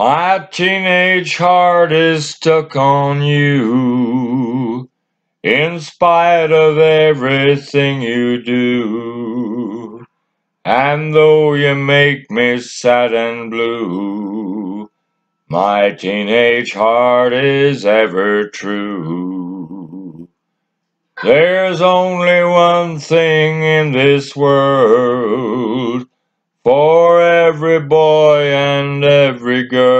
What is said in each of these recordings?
My teenage heart is stuck on you. In spite of everything you do. And though you make me sad and blue, my teenage heart is ever true. There's only one thing in this world for every boy and every girl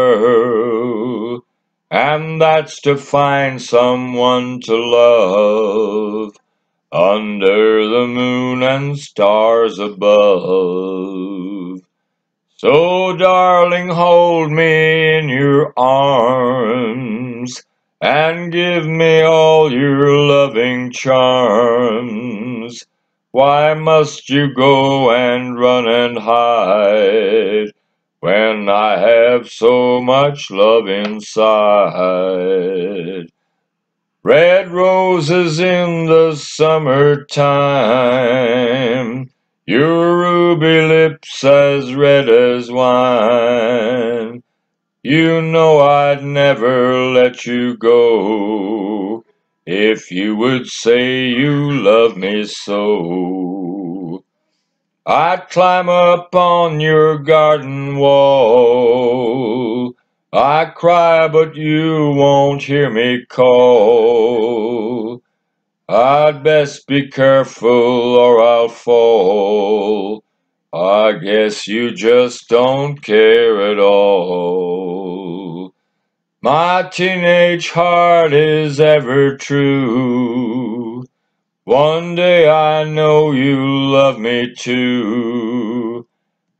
that's to find someone to love under the moon and stars above. So, darling, hold me in your arms and give me all your loving charms. Why must you go and run and hide? when I have so much love inside. Red roses in the summertime, your ruby lips as red as wine. You know I'd never let you go if you would say you love me so. I'd climb up on your garden wall. I cry, but you won't hear me call. I'd best be careful or I'll fall. I guess you just don't care at all. My teenage heart is ever true. One day I know you love me too.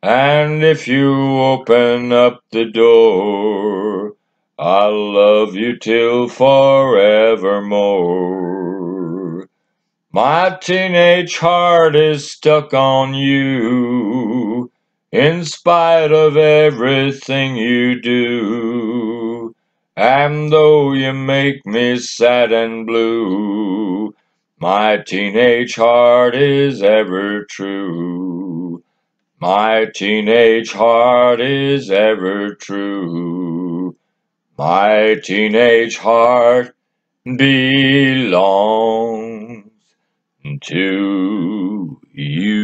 And if you open up the door, I'll love you till forevermore. My teenage heart is stuck on you, in spite of everything you do. And though you make me sad and blue, my teenage heart is ever true. My teenage heart is ever true. My teenage heart belongs to you.